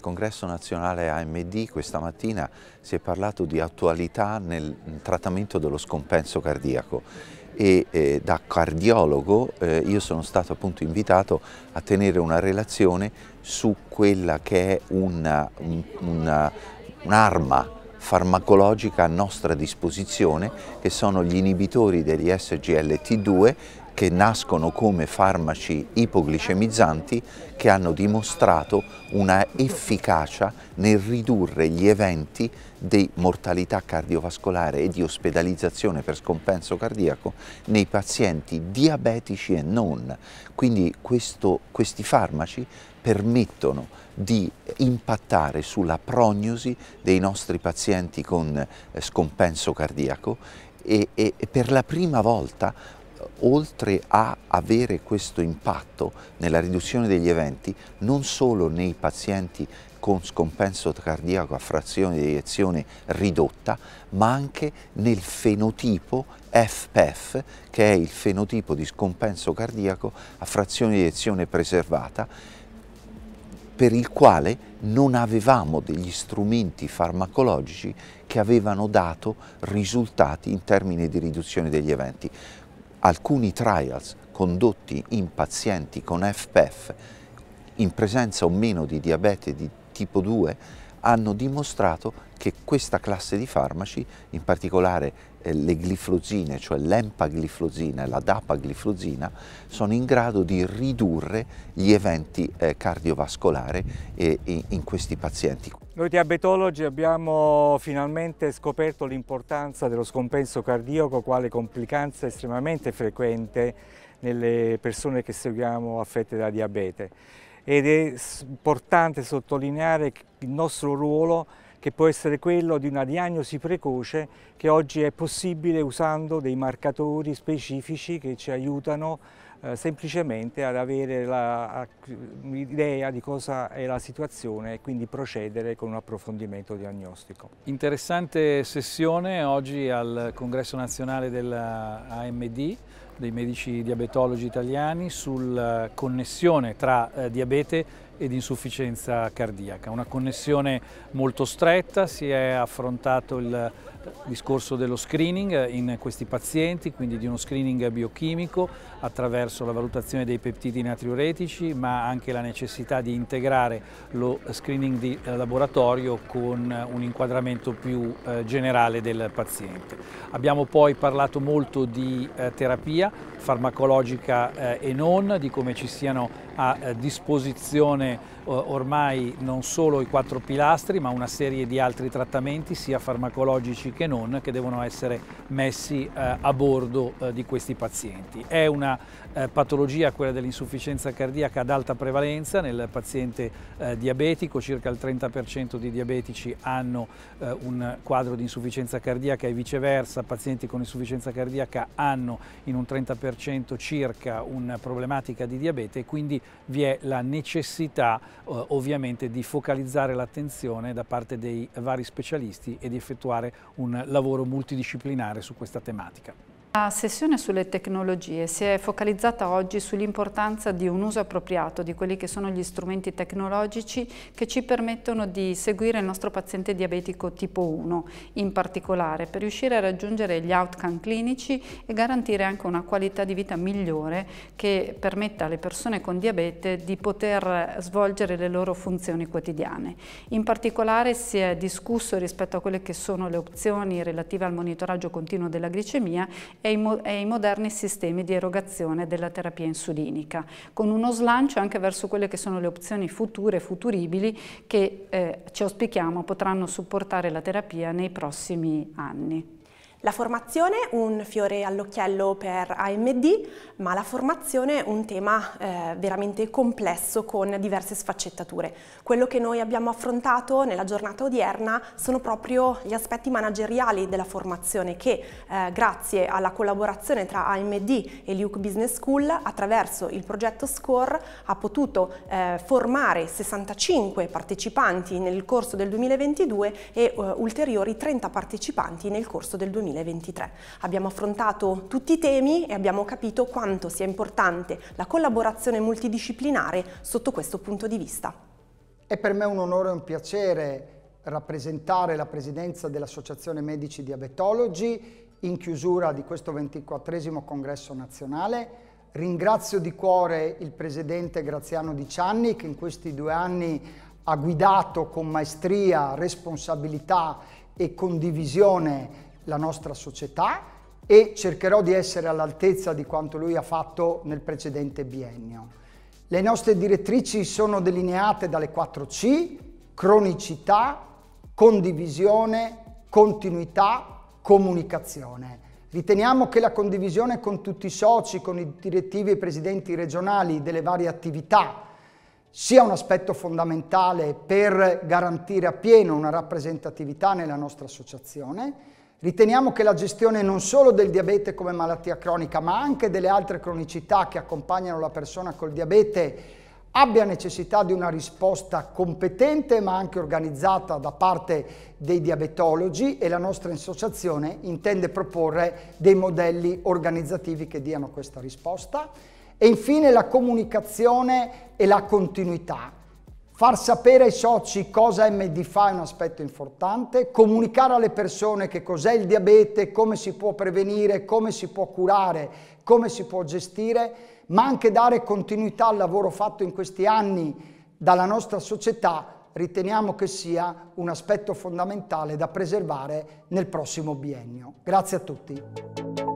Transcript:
Al congresso nazionale AMD questa mattina si è parlato di attualità nel trattamento dello scompenso cardiaco e eh, da cardiologo eh, io sono stato appunto invitato a tenere una relazione su quella che è un'arma un, un farmacologica a nostra disposizione che sono gli inibitori degli SGLT2 che nascono come farmaci ipoglicemizzanti che hanno dimostrato una efficacia nel ridurre gli eventi di mortalità cardiovascolare e di ospedalizzazione per scompenso cardiaco nei pazienti diabetici e non. Quindi questo, questi farmaci permettono di impattare sulla prognosi dei nostri pazienti con eh, scompenso cardiaco e, e, per la prima volta oltre a avere questo impatto nella riduzione degli eventi, non solo nei pazienti con scompenso cardiaco a frazione di eiezione ridotta, ma anche nel fenotipo FPEF, che è il fenotipo di scompenso cardiaco a frazione di eiezione preservata, per il quale non avevamo degli strumenti farmacologici che avevano dato risultati in termini di riduzione degli eventi alcuni trials condotti in pazienti con FPF in presenza o meno di diabete di tipo 2 hanno dimostrato che questa classe di farmaci, in particolare eh, le gliflozine, cioè l'empagliflozina e la dapagliflozina, sono in grado di ridurre gli eventi eh, cardiovascolari eh, in questi pazienti. Noi diabetologi abbiamo finalmente scoperto l'importanza dello scompenso cardiaco quale complicanza estremamente frequente nelle persone che seguiamo affette da diabete ed è importante sottolineare il nostro ruolo che può essere quello di una diagnosi precoce che oggi è possibile usando dei marcatori specifici che ci aiutano eh, semplicemente ad avere l'idea di cosa è la situazione e quindi procedere con un approfondimento diagnostico. Interessante sessione oggi al Congresso Nazionale dell'AMD dei medici diabetologi italiani sulla eh, connessione tra eh, diabete ed insufficienza cardiaca. Una connessione molto stretta, si è affrontato il eh, discorso dello screening eh, in questi pazienti, quindi di uno screening biochimico attraverso la valutazione dei peptidi natriuretici, ma anche la necessità di integrare lo screening di laboratorio con un inquadramento più generale del paziente. Abbiamo poi parlato molto di terapia, farmacologica eh, e non, di come ci siano a eh, disposizione eh, ormai non solo i quattro pilastri ma una serie di altri trattamenti sia farmacologici che non che devono essere messi eh, a bordo eh, di questi pazienti. È una eh, patologia, quella dell'insufficienza cardiaca, ad alta prevalenza nel paziente diabetico, circa il 30% di diabetici hanno un quadro di insufficienza cardiaca e viceversa, pazienti con insufficienza cardiaca hanno in un 30% 30% circa una problematica di diabete e quindi vi è la necessità eh, ovviamente di focalizzare l'attenzione da parte dei vari specialisti e di effettuare un lavoro multidisciplinare su questa tematica. La sessione sulle tecnologie si è focalizzata oggi sull'importanza di un uso appropriato di quelli che sono gli strumenti tecnologici che ci permettono di seguire il nostro paziente diabetico tipo 1 in particolare per riuscire a raggiungere gli outcome clinici e garantire anche una qualità di vita migliore che permetta alle persone con diabete di poter svolgere le loro funzioni quotidiane. In particolare si è discusso rispetto a quelle che sono le opzioni relative al monitoraggio continuo della glicemia e i, e i moderni sistemi di erogazione della terapia insulinica, con uno slancio anche verso quelle che sono le opzioni future, futuribili, che eh, ci auspichiamo potranno supportare la terapia nei prossimi anni. La formazione un fiore all'occhiello per AMD, ma la formazione è un tema eh, veramente complesso con diverse sfaccettature. Quello che noi abbiamo affrontato nella giornata odierna sono proprio gli aspetti manageriali della formazione che eh, grazie alla collaborazione tra AMD e Luke Business School attraverso il progetto SCORE ha potuto eh, formare 65 partecipanti nel corso del 2022 e eh, ulteriori 30 partecipanti nel corso del 2022. 2023. Abbiamo affrontato tutti i temi e abbiamo capito quanto sia importante la collaborazione multidisciplinare sotto questo punto di vista. È per me un onore e un piacere rappresentare la presidenza dell'Associazione Medici Diabetologi in chiusura di questo 24 congresso nazionale. Ringrazio di cuore il presidente Graziano Di Cianni che in questi due anni ha guidato con maestria, responsabilità e condivisione la nostra società e cercherò di essere all'altezza di quanto lui ha fatto nel precedente biennio. Le nostre direttrici sono delineate dalle 4C, cronicità, condivisione, continuità, comunicazione. Riteniamo che la condivisione con tutti i soci, con i direttivi e i presidenti regionali delle varie attività sia un aspetto fondamentale per garantire appieno una rappresentatività nella nostra associazione Riteniamo che la gestione non solo del diabete come malattia cronica, ma anche delle altre cronicità che accompagnano la persona col diabete abbia necessità di una risposta competente ma anche organizzata da parte dei diabetologi e la nostra associazione intende proporre dei modelli organizzativi che diano questa risposta. E infine la comunicazione e la continuità far sapere ai soci cosa MD fa è un aspetto importante, comunicare alle persone che cos'è il diabete, come si può prevenire, come si può curare, come si può gestire, ma anche dare continuità al lavoro fatto in questi anni dalla nostra società riteniamo che sia un aspetto fondamentale da preservare nel prossimo biennio. Grazie a tutti.